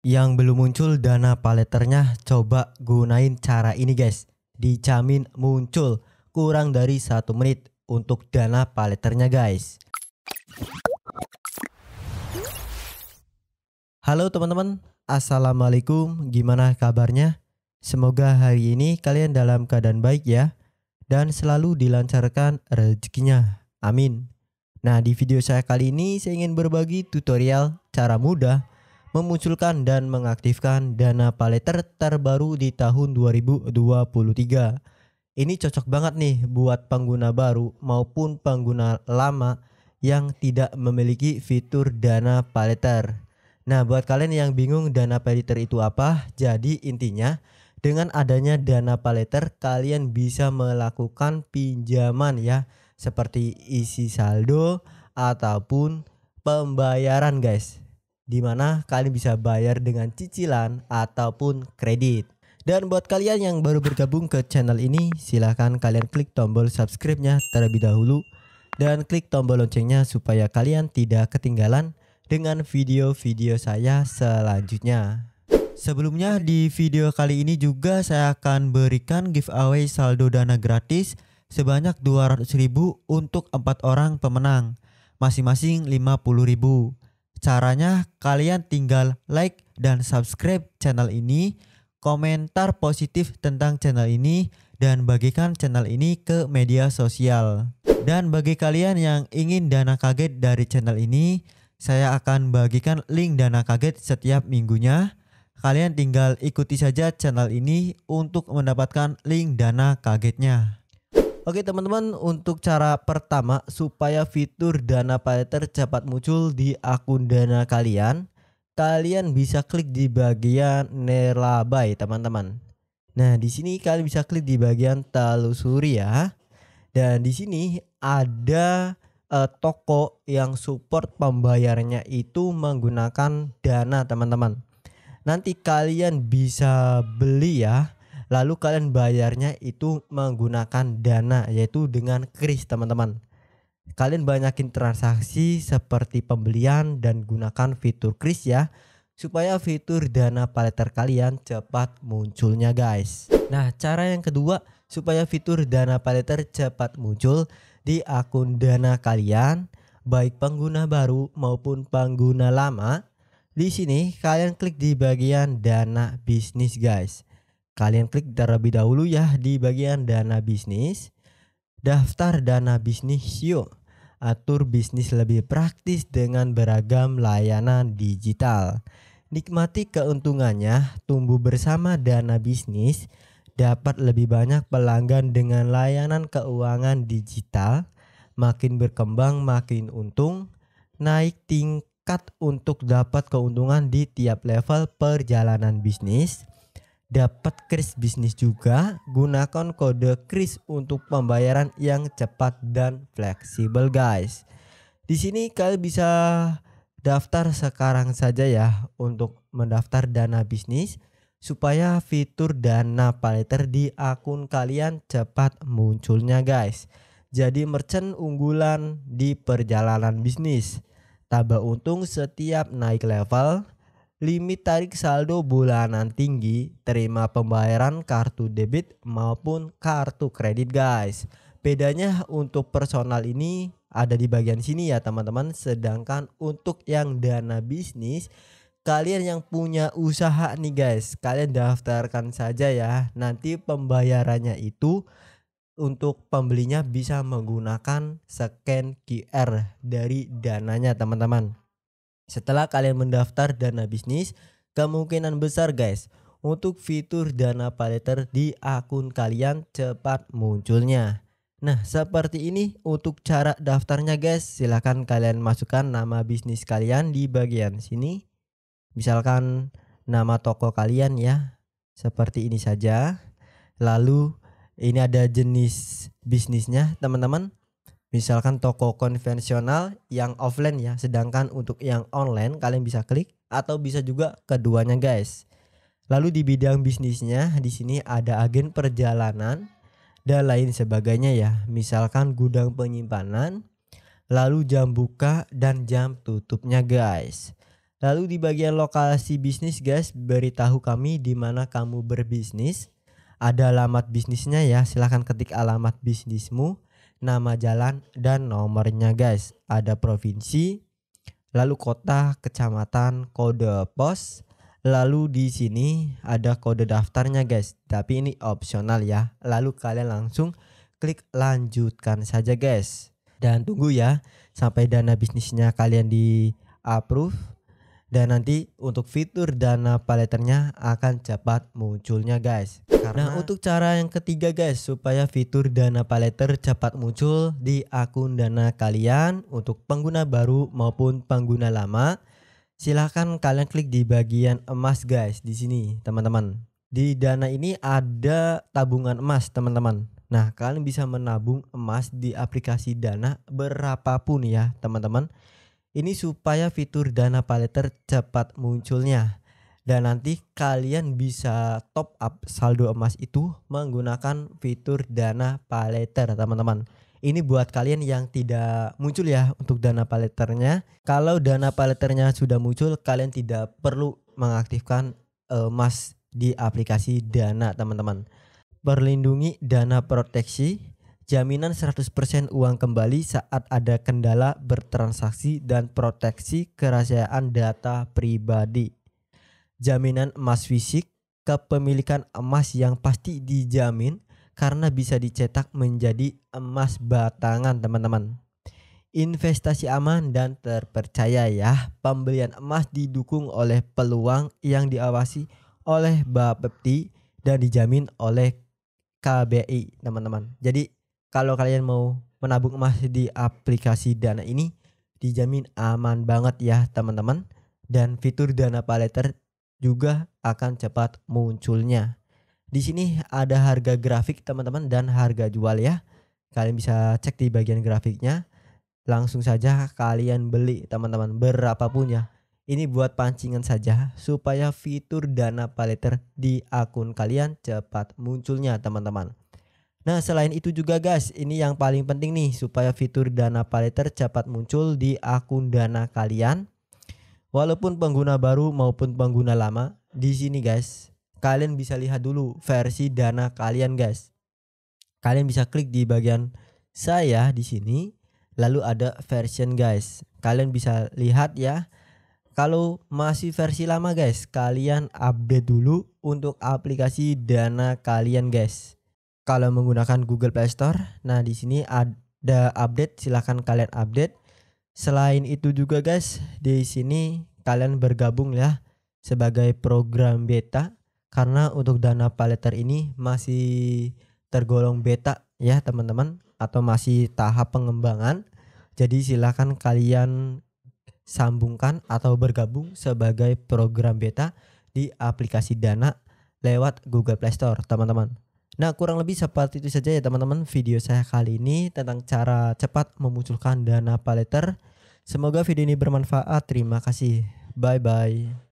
yang belum muncul dana paleternya coba gunain cara ini guys dijamin muncul kurang dari satu menit untuk dana paleternya guys Halo teman-teman Assalamualaikum gimana kabarnya semoga hari ini kalian dalam keadaan baik ya dan selalu dilancarkan rezekinya amin Nah di video saya kali ini saya ingin berbagi tutorial cara mudah memunculkan dan mengaktifkan dana paleter terbaru di tahun 2023. Ini cocok banget nih buat pengguna baru maupun pengguna lama yang tidak memiliki fitur dana paleter. Nah, buat kalian yang bingung dana paleter itu apa, jadi intinya dengan adanya dana paleter kalian bisa melakukan pinjaman ya seperti isi saldo ataupun pembayaran guys di mana kalian bisa bayar dengan cicilan ataupun kredit. Dan buat kalian yang baru bergabung ke channel ini, silahkan kalian klik tombol subscribe-nya terlebih dahulu dan klik tombol loncengnya supaya kalian tidak ketinggalan dengan video-video saya selanjutnya. Sebelumnya di video kali ini juga saya akan berikan giveaway saldo dana gratis sebanyak 200.000 untuk 4 orang pemenang, masing-masing 50.000. Caranya kalian tinggal like dan subscribe channel ini, komentar positif tentang channel ini, dan bagikan channel ini ke media sosial. Dan bagi kalian yang ingin dana kaget dari channel ini, saya akan bagikan link dana kaget setiap minggunya. Kalian tinggal ikuti saja channel ini untuk mendapatkan link dana kagetnya. Oke teman-teman untuk cara pertama supaya fitur dana paleter cepat muncul di akun dana kalian Kalian bisa klik di bagian nerabai teman-teman Nah di sini kalian bisa klik di bagian telusuri ya Dan di sini ada eh, toko yang support pembayarannya itu menggunakan dana teman-teman Nanti kalian bisa beli ya lalu kalian bayarnya itu menggunakan dana yaitu dengan kris teman-teman kalian banyakin transaksi seperti pembelian dan gunakan fitur kris ya supaya fitur dana paleter kalian cepat munculnya guys nah cara yang kedua supaya fitur dana paleter cepat muncul di akun dana kalian baik pengguna baru maupun pengguna lama di sini kalian klik di bagian dana bisnis guys Kalian klik terlebih dahulu ya di bagian dana bisnis. Daftar dana bisnis yuk. Atur bisnis lebih praktis dengan beragam layanan digital. Nikmati keuntungannya, tumbuh bersama dana bisnis, dapat lebih banyak pelanggan dengan layanan keuangan digital, makin berkembang makin untung, naik tingkat untuk dapat keuntungan di tiap level perjalanan bisnis, Dapat kris bisnis juga, gunakan kode kris untuk pembayaran yang cepat dan fleksibel guys. Di sini kalian bisa daftar sekarang saja ya untuk mendaftar dana bisnis supaya fitur dana paleter di akun kalian cepat munculnya guys. Jadi merchant unggulan di perjalanan bisnis. Tambah untung setiap naik level, limit tarik saldo bulanan tinggi, terima pembayaran kartu debit maupun kartu kredit guys. Bedanya untuk personal ini ada di bagian sini ya teman-teman. Sedangkan untuk yang dana bisnis, kalian yang punya usaha nih guys, kalian daftarkan saja ya. Nanti pembayarannya itu untuk pembelinya bisa menggunakan scan QR dari dananya teman-teman. Setelah kalian mendaftar dana bisnis, kemungkinan besar guys untuk fitur dana paleter di akun kalian cepat munculnya. Nah, seperti ini untuk cara daftarnya guys. Silahkan kalian masukkan nama bisnis kalian di bagian sini. Misalkan nama toko kalian ya. Seperti ini saja. Lalu ini ada jenis bisnisnya teman-teman. Misalkan toko konvensional yang offline ya, sedangkan untuk yang online kalian bisa klik atau bisa juga keduanya guys. Lalu di bidang bisnisnya di sini ada agen perjalanan dan lain sebagainya ya. Misalkan gudang penyimpanan, lalu jam buka dan jam tutupnya guys. Lalu di bagian lokasi bisnis guys, beritahu kami di mana kamu berbisnis. Ada alamat bisnisnya ya, silahkan ketik alamat bisnismu nama jalan dan nomornya guys. Ada provinsi, lalu kota, kecamatan, kode pos, lalu di sini ada kode daftarnya guys. Tapi ini opsional ya. Lalu kalian langsung klik lanjutkan saja guys. Dan tunggu ya sampai dana bisnisnya kalian di approve dan nanti untuk fitur dana paleternya akan cepat munculnya guys karena nah untuk cara yang ketiga guys supaya fitur dana paleter cepat muncul di akun dana kalian untuk pengguna baru maupun pengguna lama silahkan kalian klik di bagian emas guys di sini teman-teman di dana ini ada tabungan emas teman-teman nah kalian bisa menabung emas di aplikasi dana berapapun ya teman-teman ini supaya fitur dana paleter cepat munculnya. Dan nanti kalian bisa top up saldo emas itu menggunakan fitur dana paleter teman-teman. Ini buat kalian yang tidak muncul ya untuk dana paleternya. Kalau dana paleternya sudah muncul, kalian tidak perlu mengaktifkan eh, emas di aplikasi dana teman-teman. Perlindungi dana proteksi jaminan 100% uang kembali saat ada kendala bertransaksi dan proteksi kerahasiaan data pribadi. Jaminan emas fisik, kepemilikan emas yang pasti dijamin karena bisa dicetak menjadi emas batangan teman-teman. Investasi aman dan terpercaya ya. Pembelian emas didukung oleh peluang yang diawasi oleh Bapepti dan dijamin oleh KBI, teman-teman. Jadi kalau kalian mau menabung emas di aplikasi Dana ini dijamin aman banget ya teman-teman dan fitur Dana Paleter juga akan cepat munculnya. Di sini ada harga grafik teman-teman dan harga jual ya. Kalian bisa cek di bagian grafiknya. Langsung saja kalian beli teman-teman berapapun ya. Ini buat pancingan saja supaya fitur Dana Paleter di akun kalian cepat munculnya teman-teman. Nah, selain itu juga guys, ini yang paling penting nih supaya fitur Dana Paleter cepat muncul di akun Dana kalian. Walaupun pengguna baru maupun pengguna lama, di sini guys, kalian bisa lihat dulu versi Dana kalian guys. Kalian bisa klik di bagian saya di sini, lalu ada version guys. Kalian bisa lihat ya. Kalau masih versi lama guys, kalian update dulu untuk aplikasi Dana kalian guys kalau menggunakan Google Play Store. Nah, di sini ada update, silahkan kalian update. Selain itu juga guys, di sini kalian bergabung ya sebagai program beta karena untuk dana paleter ini masih tergolong beta ya teman-teman atau masih tahap pengembangan. Jadi silahkan kalian sambungkan atau bergabung sebagai program beta di aplikasi Dana lewat Google Play Store, teman-teman. Nah, kurang lebih seperti itu saja ya teman-teman video saya kali ini tentang cara cepat memunculkan dana paleter. Semoga video ini bermanfaat. Terima kasih. Bye bye.